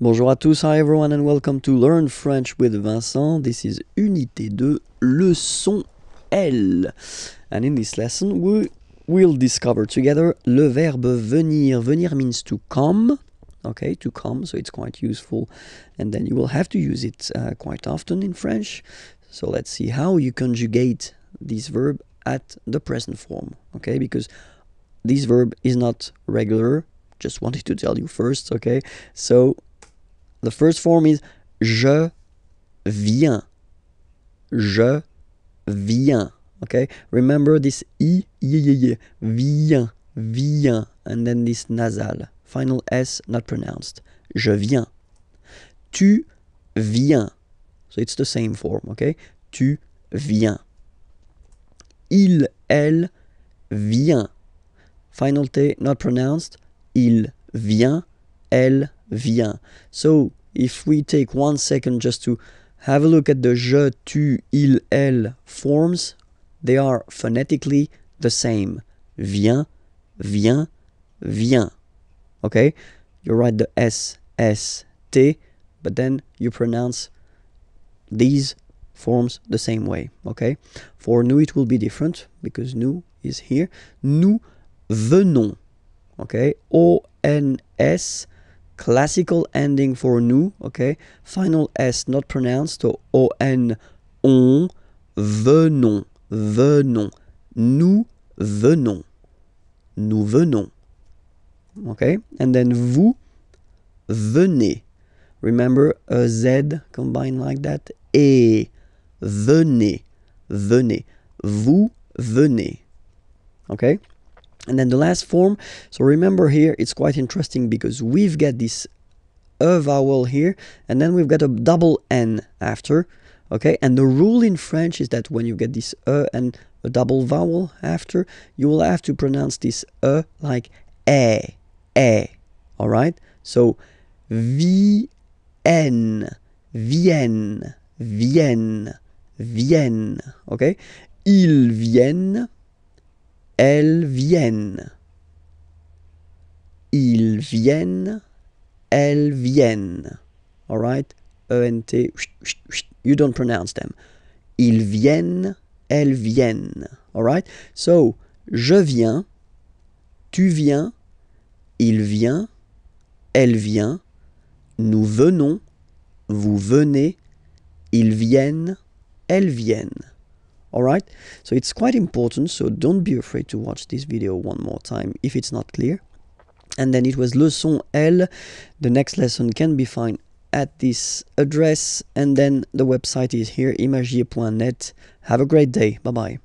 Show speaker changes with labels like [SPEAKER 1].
[SPEAKER 1] Bonjour à tous, hi everyone and welcome to Learn French with Vincent. This is Unité 2, Leçon L. And in this lesson we will discover together le verbe venir. Venir means to come, okay, to come, so it's quite useful. And then you will have to use it uh, quite often in French. So let's see how you conjugate this verb at the present form, okay, because this verb is not regular. Just wanted to tell you first, okay? So the first form is je viens. Je viens. Okay, remember this i i i i viens, viens, and then this nasal. Final s not pronounced. Je viens. Tu viens. So it's the same form, okay? Tu viens. Il, elle, vient. Final T not pronounced. Il vient, elle vient. So if we take one second just to have a look at the je, tu, il, elle forms, they are phonetically the same. Vient, vient, vient. Okay? You write the S, S, T, but then you pronounce these forms the same way. Okay? For nous, it will be different because nous is here. Nous venons. Okay? O, N, S, classical ending for nous, okay? Final S not pronounced, O-N, on, venons, venons, nous venons, nous venons, okay? And then vous, venez. Remember a Z combined like that? Et, venez, venez, vous venez, okay? and then the last form so remember here it's quite interesting because we've got this a vowel here and then we've got a double n after okay and the rule in french is that when you get this e and a double vowel after you will have to pronounce this e like a a all right so v n, vien, vien, vien. okay ils viennent Elles viennent. Ils viennent. Elles viennent. All right? e You don't pronounce them. Ils viennent. Elles viennent. All right? So, je viens. Tu viens. Il vient. Elle vient. Nous venons. Vous venez. Ils viennent. Elles viennent. Alright, so it's quite important, so don't be afraid to watch this video one more time if it's not clear. And then it was Leçon L, the next lesson can be found at this address and then the website is here, imagier.net. Have a great day, bye bye.